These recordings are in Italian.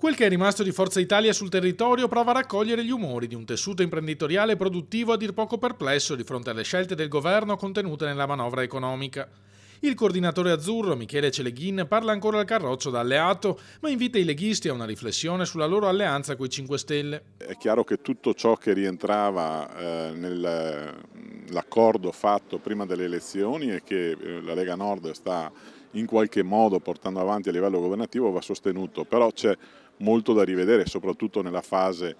Quel che è rimasto di Forza Italia sul territorio prova a raccogliere gli umori di un tessuto imprenditoriale produttivo a dir poco perplesso di fronte alle scelte del governo contenute nella manovra economica. Il coordinatore azzurro Michele Celeghin parla ancora al carroccio da alleato, ma invita i leghisti a una riflessione sulla loro alleanza con i 5 Stelle. È chiaro che tutto ciò che rientrava eh, nel, l'accordo fatto prima delle elezioni e che eh, la Lega Nord sta in qualche modo portando avanti a livello governativo va sostenuto, però c'è molto da rivedere, soprattutto nella fase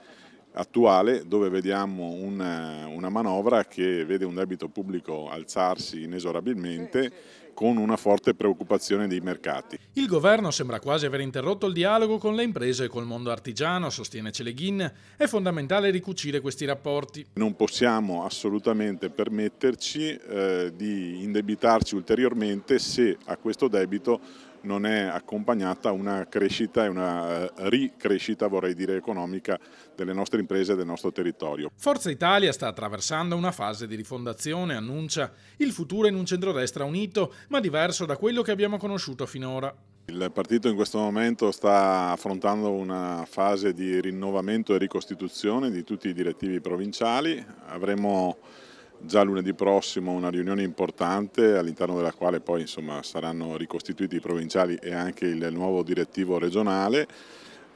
attuale dove vediamo una, una, manovra che vede un debito pubblico alzarsi inesorabilmente con una forte preoccupazione dei mercati. Il governo sembra quasi aver interrotto il dialogo con le imprese e col mondo artigiano, sostiene Celeghin. È fondamentale ricucire questi rapporti. Non possiamo assolutamente permetterci eh, di indebitarci ulteriormente se a questo debito non è accompagnata una crescita e una eh, ricrescita, vorrei dire, economica delle nostre imprese e del nostro territorio. Forza Italia sta attraversando una fase di rifondazione, annuncia il futuro in un centrodestra unito, ma diverso da quello che abbiamo conosciuto finora. Il partito in questo momento sta affrontando una fase di rinnovamento e ricostituzione di tutti i direttivi provinciali. Avremo già lunedì prossimo una riunione importante all'interno della quale poi insomma, saranno ricostituiti i provinciali e anche il nuovo direttivo regionale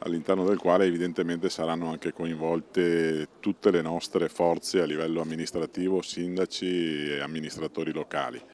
all'interno del quale evidentemente saranno anche coinvolte tutte le nostre forze a livello amministrativo, sindaci e amministratori locali.